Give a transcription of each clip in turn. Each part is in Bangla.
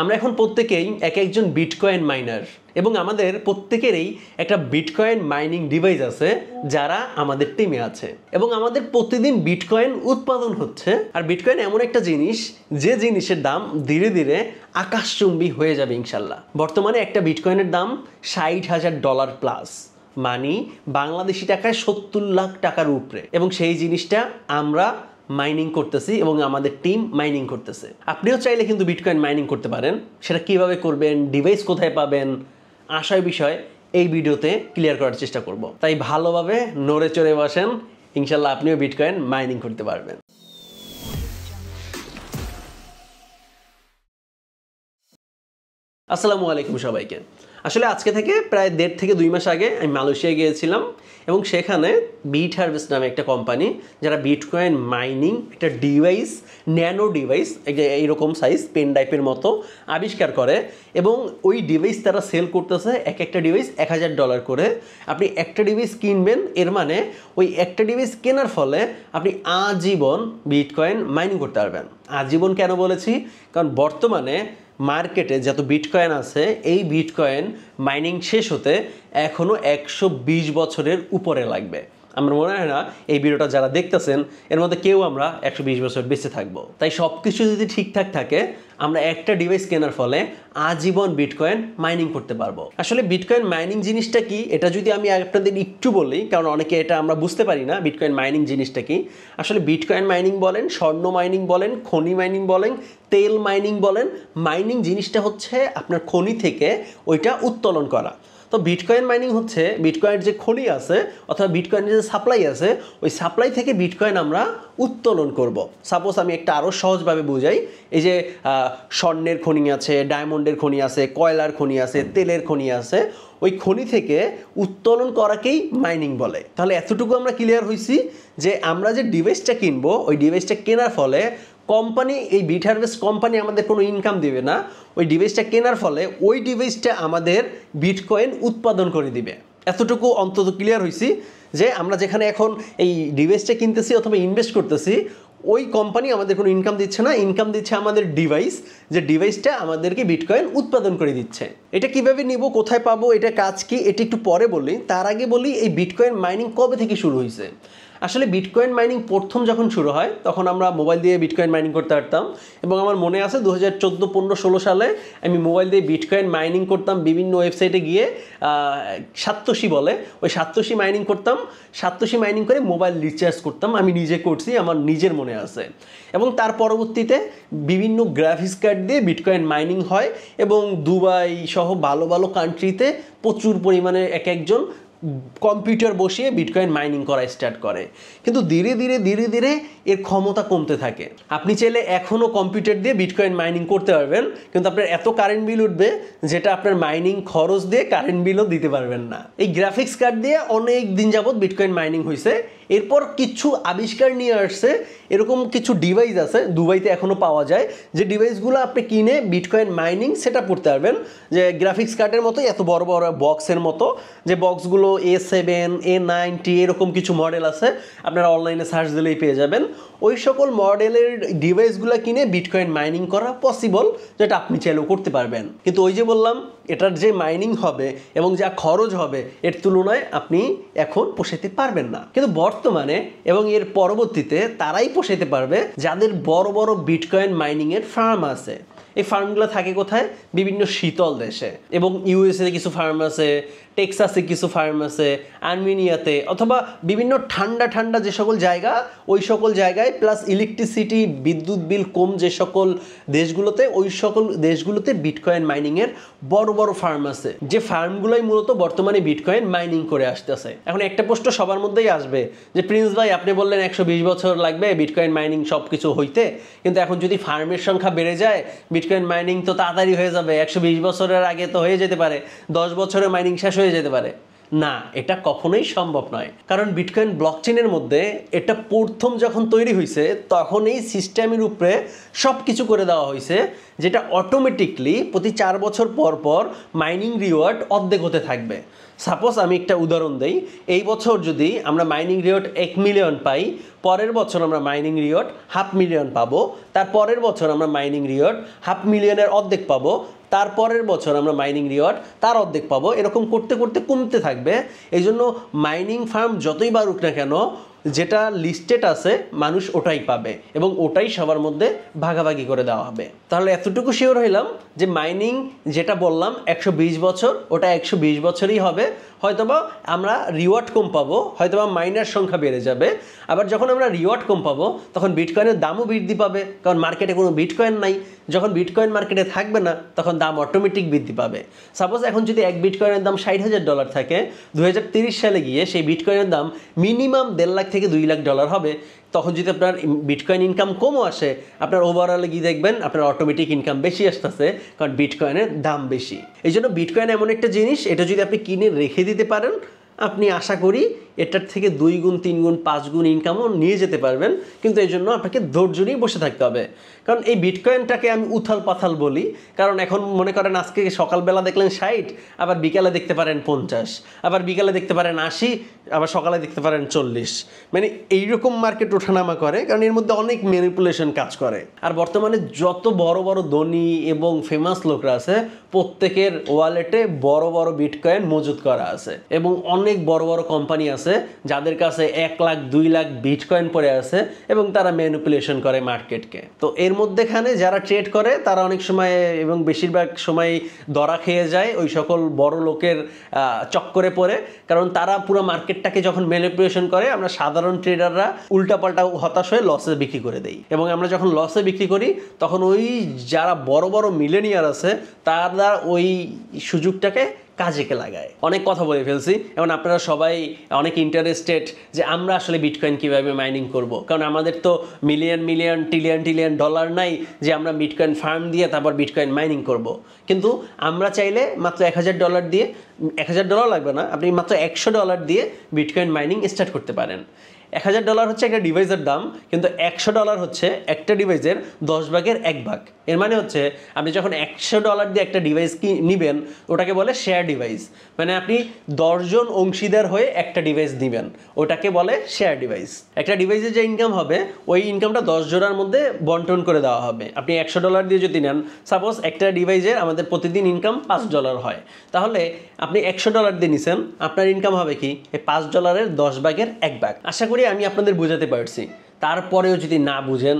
আমরা এখন প্রত্যেকেই এক একজন বিটকয়েন মাইনার এবং আমাদের প্রত্যেকেরই একটা বিটকয়েন মাইনিং ডিভাইস আছে যারা আমাদের টিমে আছে এবং আমাদের প্রতিদিন বিটকয়েন উৎপাদন হচ্ছে আর বিটকয়েন এমন একটা জিনিস যে জিনিসের দাম ধীরে ধীরে আকাশচুম্বী হয়ে যাবে ইনশাল্লাহ বর্তমানে একটা বিটকয়েনের দাম ষাট হাজার ডলার প্লাস মানি বাংলাদেশি টাকায় সত্তর লাখ টাকার উপরে এবং সেই জিনিসটা আমরা মাইনিং করতেছি এবং আমাদের টিম মাইনিং করতেছে আপনিও চাইলে কিন্তু বিটকয়েন মাইনিং করতে পারেন সেটা কিভাবে করবেন ডিভাইস কোথায় পাবেন আশায় বিষয় এই ভিডিওতে ক্লিয়ার করার চেষ্টা করব তাই ভালোভাবে নড়ে চড়ে বসেন ইনশাল্লাহ আপনিও বিটকয়েন মাইনিং করতে পারবেন আসসালামু আলাইকুম সবাইকে আসলে আজকে থেকে প্রায় দেড় থেকে দুই মাস আগে আমি মালয়েশিয়া গিয়েছিলাম এবং সেখানে বিট হারভেস্ট নামে একটা কোম্পানি যারা বিটকয়েন মাইনিং একটা ডিভাইস ন্যানো ডিভাইস এইরকম সাইজ পেন টাইপের মতো আবিষ্কার করে এবং ওই ডিভাইস তারা সেল করতেছে এক একটা ডিভাইস এক হাজার ডলার করে আপনি একটা ডিভাইস কিনবেন এর মানে ওই একটা ডিভাইস কেনার ফলে আপনি আজীবন বিটকয়েন মাইনিং করতে পারবেন আজীবন কেন বলেছি কারণ বর্তমানে মার্কেটে যত বিটকয়েন আছে এই বিটকয়েন মাইনিং শেষ হতে এখনও একশো বছরের উপরে লাগবে আমার মনে হয় না এই ভিডিওটা যারা দেখতেছেন এর মধ্যে কেউ আমরা একশো বছর বেঁচে থাকবো তাই সব কিছু যদি ঠিকঠাক থাকে আমরা একটা ডিভাইস কেনার ফলে আজীবন বিটকয়েন মাইনিং করতে পারবো আসলে বিটকয়েন মাইনিং জিনিসটা কি এটা যদি আমি আপনাদের একটু বলি কারণ অনেকে এটা আমরা বুঝতে পারি না বিটকয়েন মাইনিং জিনিসটা কি আসলে বিটকয়েন মাইনিং বলেন স্বর্ণ মাইনিং বলেন খনি মাইনিং বলেন তেল মাইনিং বলেন মাইনিং জিনিসটা হচ্ছে আপনার খনি থেকে ওইটা উত্তোলন করা তো বিটকয়েন মাইনিং হচ্ছে বিটকয়েনের যে খনি আছে অথবা বিটকয়েনের যে সাপ্লাই আছে ওই সাপ্লাই থেকে বিটকয়েন আমরা উত্তোলন করব। সাপোজ আমি একটা আরও সহজভাবে বোঝাই এই যে স্বর্ণের খনি আছে ডায়মন্ডের খনি আছে কয়লার খনি আছে তেলের খনি আছে ওই খনি থেকে উত্তোলন করাকেই মাইনিং বলে তাহলে এতটুকু আমরা ক্লিয়ার হয়েছি যে আমরা যে ডিভাইসটা কিনবো ওই ডিভাইসটা কেনার ফলে কোম্পানি এই বিট হারভেস্ট কোম্পানি আমাদের কোনো ইনকাম দেবে না ওই ডিভাইসটা কেনার ফলে ওই ডিভাইসটা আমাদের বিটকয়েন উৎপাদন করে দিবে এতটুকু অন্তত ক্লিয়ার হয়েছি যে আমরা যেখানে এখন এই ডিভাইসটা কিনতেছি অথবা ইনভেস্ট করতেছি ওই কোম্পানি আমাদের কোনো ইনকাম দিচ্ছে না ইনকাম দিচ্ছে আমাদের ডিভাইস যে ডিভাইসটা আমাদেরকে বিটকয়েন উৎপাদন করে দিচ্ছে এটা কিভাবে নিব কোথায় পাবো এটা কাজ কি এটি একটু পরে বলি তার আগে বলি এই বিটকয়েন মাইনিং কবে থেকে শুরু হয়েছে আসলে বিটকয়েন মাইনিং প্রথম যখন শুরু হয় তখন আমরা মোবাইল দিয়ে বিটকয়েন মাইনিং করতে পারতাম এবং আমার মনে আছে দু হাজার চোদ্দো পনেরো ষোলো সালে আমি মোবাইল দিয়ে বিটকয়েন মাইনিং করতাম বিভিন্ন ওয়েবসাইটে গিয়ে সাতোশি বলে ওই সাতোশি মাইনিং করতাম সাতোশি মাইনিং করে মোবাইল রিচার্জ করতাম আমি নিজে করছি আমার নিজের মনে আছে এবং তার পরবর্তীতে বিভিন্ন গ্রাফিক্স কার্ড দিয়ে বিটকয়েন মাইনিং হয় এবং দুবাই সহ ভালো ভালো কান্ট্রিতে প্রচুর পরিমাণে এক একজন কম্পিউটার বসিয়ে বিটকয়েন মাইনিং করা স্টার্ট করে কিন্তু ধীরে ধীরে ধীরে ধীরে এর ক্ষমতা কমতে থাকে আপনি চাইলে এখনও কম্পিউটার দিয়ে বিটকয়েন মাইনিং করতে পারবেন কিন্তু আপনার এত কারেন্ট বিল উঠবে যেটা আপনার মাইনিং খরচ দিয়ে কারেন্ট বিলও দিতে পারবেন না এই গ্রাফিক্স কার্ড দিয়ে অনেক দিন যাবৎ বিটকয়েন মাইনিং হয়েছে এরপর কিছু আবিষ্কার নিয়ে আসছে এরকম কিছু ডিভাইস আছে দুবাইতে এখনও পাওয়া যায় যে ডিভাইসগুলো আপনি কিনে বিটকয়েন মাইনিং সেটা করতে পারবেন যে গ্রাফিক্স কার্ডের মতো এত বড় বড় বক্সের মতো যে বক্সগুলো এ সেভেন এ নাইনটি এরকম কিছু মডেল আছে আপনারা অনলাইনে সার্চ দিলেই পেয়ে যাবেন ওই সকল মডেলের ডিভাইসগুলো কিনে বিটকয়েন মাইনিং করা পসিবল যেটা আপনি চাইলেও করতে পারবেন কিন্তু ওই যে বললাম এটার যে মাইনিং হবে এবং যা খরচ হবে এর তুলনায় আপনি এখন পোষাইতে পারবেন না কিন্তু বর্তমানে এবং এর পরবর্তীতে তারাই পোষাইতে পারবে যাদের বড় বড় বিটকয়েন মাইনিংয়ের ফার্ম আছে এই ফার্মগুলো থাকে কোথায় বিভিন্ন শীতল দেশে এবং ইউএসএ কিছু ফার্ম আছে টেক্সাসে কিছু ফার্ম আছে আর্মেনিয়াতে অথবা বিভিন্ন ঠান্ডা ঠান্ডা যে সকল জায়গা ওই সকল জায়গায় প্লাস ইলেকট্রিসিটি বিদ্যুৎ বিল কম যে সকল দেশগুলোতে ওই সকল দেশগুলোতে বিটকয়েন মাইনিংয়ের বড় বড় ফার্ম আছে যে ফার্মগুলোই মূলত বর্তমানে বিটকয়েন মাইনিং করে আসতেছে এখন একটা প্রশ্ন সবার মধ্যেই আসবে যে প্রিন্স ভাই আপনি বললেন একশো বছর লাগবে বিটকয়েন মাইনিং সব কিছু হইতে কিন্তু এখন যদি ফার্মের সংখ্যা বেড়ে যায় বিটকয়েন মাইনিং তো তাড়াতাড়ি হয়ে যাবে একশো বছরের আগে তো হয়ে যেতে পারে দশ বছরে মাইনিং শেষ হয়ে যেতে পারে না এটা কখনোই সম্ভব নয় কারণ বিটকয়েন ব্লকচেনের মধ্যে এটা প্রথম যখন তৈরি হয়েছে তখন এই সিস্টেমের উপরে সব কিছু করে দেওয়া হয়েছে যেটা অটোমেটিকলি প্রতি চার বছর পর পর মাইনিং রিওয়ার্ড অর্ধেক হতে থাকবে সাপোজ আমি একটা উদাহরণ দেই এই বছর যদি আমরা মাইনিং রিওয়ার্ড এক মিলিয়ন পাই পরের বছর আমরা মাইনিং রিওয়ার্ড হাফ মিলিয়ন পাবো তার পরের বছর আমরা মাইনিং রিওয়ার্ড হাফ মিলিয়নের অর্ধেক পাবো তারপরের বছর আমরা মাইনিং রিওয়ার্ড তার অর্ধেক পাবো এরকম করতে করতে কমতে থাকবে এই জন্য মাইনিং ফার্ম যতই বাড়ুক না কেন যেটা লিস্টেড আছে মানুষ ওটাই পাবে এবং ওটাই সবার মধ্যে ভাগাভাগি করে দেওয়া হবে তাহলে এতটুকু শিওর হইলাম যে মাইনিং যেটা বললাম একশো বছর ওটা একশো বছরই হবে হয়তোবা আমরা রিওয়ার্ড কম পাবো হয়তোবা মাইনার সংখ্যা বেড়ে যাবে আবার যখন আমরা রিওয়ার্ড কম পাবো তখন বিটকয়েনের দামও বৃদ্ধি পাবে কারণ মার্কেটে কোনো বিটকয়েন নাই যখন বিটকয়েন মার্কেটে থাকবে না তখন দাম অটোমেটিক বৃদ্ধি পাবে সাপোজ এখন যদি এক বিটকয়েনের দাম ষাট হাজার ডলার থাকে দু সালে গিয়ে সেই বিটকয়েনের দাম মিনিমাম দেড় লাখ থেকে দুই লাখ ডলার হবে তখন যদি আপনার বিটকয়েন ইনকাম কমও আসে আপনার ওভারঅলে গিয়ে দেখবেন আপনার অটোমেটিক ইনকাম বেশি আসতেছে কারণ বিটকয়েনের দাম বেশি এই জন্য বিটকয়েন এমন একটা জিনিস এটা যদি আপনি কিনে রেখে দিতে পারেন আপনি আশা করি এটার থেকে দুই গুণ তিন গুণ পাঁচ গুণ ইনকামও নিয়ে যেতে পারবেন কিন্তু এই জন্য আপনাকে ধৈর্য নিয়ে বসে থাকতে হবে কারণ এই বিটকয়েনটাকে আমি উথাল পাথাল বলি কারণ এখন মনে করেন আজকে সকালবেলা দেখলেন ষাট আবার বিকালে দেখতে পারেন পঞ্চাশ আবার বিকালে দেখতে পারেন আশি আবার সকালে দেখতে পারেন চল্লিশ মানে এইরকম মার্কেট ওঠানামা করে কারণ এর মধ্যে অনেক ম্যানিপুলেশন কাজ করে আর বর্তমানে যত বড় বড় ধনী এবং ফেমাস লোকরা আছে প্রত্যেকের ওয়ালেটে বড় বড় বিটকয়েন মজুত করা আছে এবং অনেক বড় বড় কোম্পানি আছে আছে যাদের কাছে এক লাখ দুই লাখ বিটকয়েন পড়ে আছে এবং তারা ম্যানুপুলেশন করে মার্কেটকে তো এর মধ্যেখানে যারা ট্রেড করে তারা অনেক সময় এবং বেশিরভাগ সময় দরা খেয়ে যায় ওই সকল বড় লোকের চক্করে পড়ে কারণ তারা পুরো মার্কেটটাকে যখন ম্যানুপুলেশন করে আমরা সাধারণ ট্রেডাররা উল্টাপাল্টা হতাশ হয়ে লসে বিক্রি করে দেই এবং আমরা যখন লসে বিক্রি করি তখন ওই যারা বড় বড় মিলেনিয়ার আছে তারা ওই সুযোগটাকে কাজেকে লাগায় অনেক কথা বলে ফেলছি এবং আপনারা সবাই অনেক ইন্টারেস্টেড যে আমরা আসলে বিটকয়েন কীভাবে মাইনিং করব। কারণ আমাদের তো million million trillion trillion dollar নাই যে আমরা বিটকয়েন ফার্ম দিয়ে তারপর বিটকয়েন মাইনিং করব। কিন্তু আমরা চাইলে মাত্র এক হাজার ডলার দিয়ে এক হাজার ডলার লাগবে না আপনি মাত্র একশো ডলার দিয়ে বিটকয়েন মাইনিং স্টার্ট করতে পারেন এক হাজার ডলার হচ্ছে একটা ডিভাইসের দাম কিন্তু একশো ডলার হচ্ছে একটা ডিভাইসের দশ ভাগের এক ভাগ এর মানে হচ্ছে আপনি যখন একশো ডলার দিয়ে একটা ডিভাইস কি নেবেন ওটাকে বলে শেয়ার ডিভাইস মানে আপনি দশজন অংশীদার হয়ে একটা ডিভাইস নেবেন ওটাকে বলে শেয়ার ডিভাইস একটা ডিভাইসে যে ইনকাম হবে ওই ইনকামটা দশ জোড়ার মধ্যে বন্টন করে দেওয়া হবে আপনি একশো ডলার দিয়ে যদি নেন সাপোজ একটা ডিভাইসের আমাদের প্রতিদিন ইনকাম পাঁচ ডলার হয় তাহলে আপনি একশো ডলার দিয়ে নিছেন আপনার ইনকাম হবে কি এই পাঁচ ডলারের দশ ভাগের এক ভাগ আশা করি করে আমি আপনাদের বোঝাতে পারছি তারপরেও যদি না বুঝেন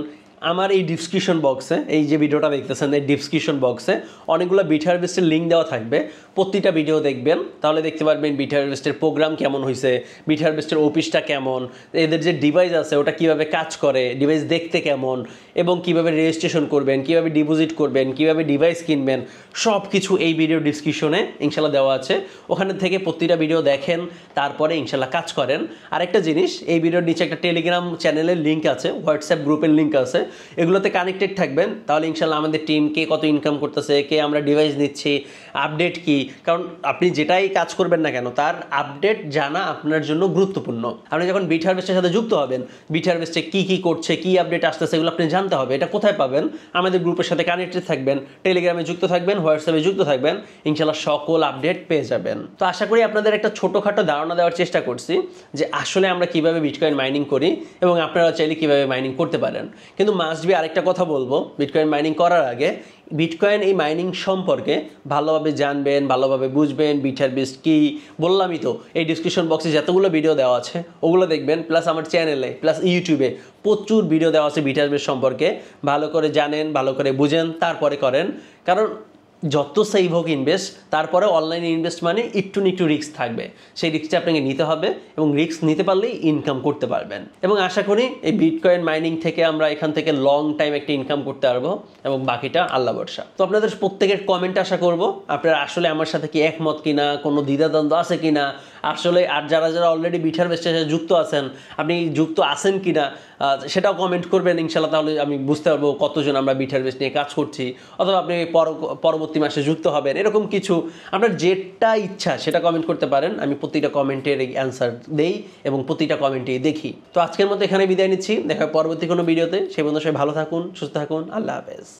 আমার এই ডিসক্রিপশন বক্সে এই যে ভিডিওটা দেখতেছেন এই ডিসক্রিপশন বক্সে অনেকগুলো বিট হারভেস্টের লিঙ্ক দেওয়া থাকবে প্রতিটা ভিডিও দেখবেন তাহলে দেখতে পারবেন বিট হারভেস্টের প্রোগ্রাম কেমন হয়েছে বিট হারভেস্টের অফিসটা কেমন এদের যে ডিভাইস আছে ওটা কিভাবে কাজ করে ডিভাইস দেখতে কেমন এবং কিভাবে রেজিস্ট্রেশন করবেন কিভাবে ডিপোজিট করবেন কিভাবে ডিভাইস কিনবেন সব কিছু এই ভিডিও ডিসক্রিপশনে ইনশাল্লাহ দেওয়া আছে ওখানে থেকে প্রতিটা ভিডিও দেখেন তারপরে ইনশাল্লাহ কাজ করেন আরেকটা জিনিস এই ভিডিওর নিচে একটা টেলিগ্রাম চ্যানেলের লিঙ্ক আছে হোয়াটসঅ্যাপ গ্রুপের লিঙ্ক আছে এগুলোতে কানেক্টেড থাকবেন তাহলে ইনশাল্লাহ আমাদের টিম কে কত ইনকাম করতেছে কে আমরা ডিভাইস নিচ্ছি আপডেট কি কারণ আপনি যেটাই কাজ করবেন না কেন তার আপডেট জানা আপনার জন্য গুরুত্বপূর্ণ আপনি যখন বিট হারভেস্টের সাথে যুক্ত হবেন বিট হারভেস্টে কী কী করছে কী আপডেট আসতেছে এগুলো আপনি জানতে হবে এটা কোথায় পাবেন আমাদের গ্রুপের সাথে কানেক্টেড থাকবেন টেলিগ্রামে যুক্ত থাকবেন হোয়াটসঅ্যাপে যুক্ত থাকবেন ইনশাল্লাহ সকল আপডেট পেয়ে যাবেন তো আশা করি আপনাদের একটা ছোটোখাটো ধারণা দেওয়ার চেষ্টা করছি যে আসলে আমরা কিভাবে বিটকয়েন মাইনিং করি এবং আপনারা চাইলে কিভাবে মাইনিং করতে পারেন কিন্তু মাস্ট বি আরেকটা কথা বলবো বিটকয়েন মাইনিং করার আগে বিটকয়েন এই মাইনিং সম্পর্কে ভালোভাবে জানবেন ভালোভাবে বুঝবেন বিটার বিস্ট কী বললামই তো এই ডিসক্রিপশন বক্সে যতগুলো ভিডিও দেওয়া আছে ওগুলো দেখবেন প্লাস আমার চ্যানেলে প্লাস ইউটিউবে প্রচুর ভিডিও দেওয়া আছে বিটার বিস্ট সম্পর্কে ভালো করে জানেন ভালো করে বুঝেন তারপরে করেন কারণ যত সেভ হোক ইনভেস্ট তারপরে অনলাইনে ইনভেস্ট মানে একটু একটু রিস্ক থাকবে সেই রিস্কটা আপনাকে নিতে হবে এবং রিস্ক নিতে পারলেই ইনকাম করতে পারবেন এবং আশা করি এই বিটকয়েন মাইনিং থেকে আমরা এখান থেকে লং টাইম একটা ইনকাম করতে পারবো এবং বাকিটা আল্লাহ বর্ষা তো আপনাদের প্রত্যেকের কমেন্ট আশা করব আপনারা আসলে আমার সাথে কি একমত কিনা কোনো দ্বিধাদ্বন্দ্ব আছে কিনা আসলে আর যারা যারা অলরেডি বিঠার বেস্টের যুক্ত আছেন আপনি যুক্ত আছেন কিনা সেটাও কমেন্ট করবেন ইনশাল্লাহ তাহলে আমি বুঝতে পারবো কতজন আমরা বিটার বেস নিয়ে কাজ করছি অথবা আপনি পরবর্তী মাসে যুক্ত হবেন এরকম কিছু আপনার যেটা ইচ্ছা সেটা কমেন্ট করতে পারেন আমি প্রতিটা কমেন্টের এই অ্যান্সার দেই এবং প্রতিটা কমেন্টেই দেখি তো আজকের মতো এখানে বিদায় নিচ্ছি দেখা পরবর্তী কোনো ভিডিওতে সেই বন্ধু সবাই ভালো থাকুন সুস্থ থাকুন আল্লাহ হাফেজ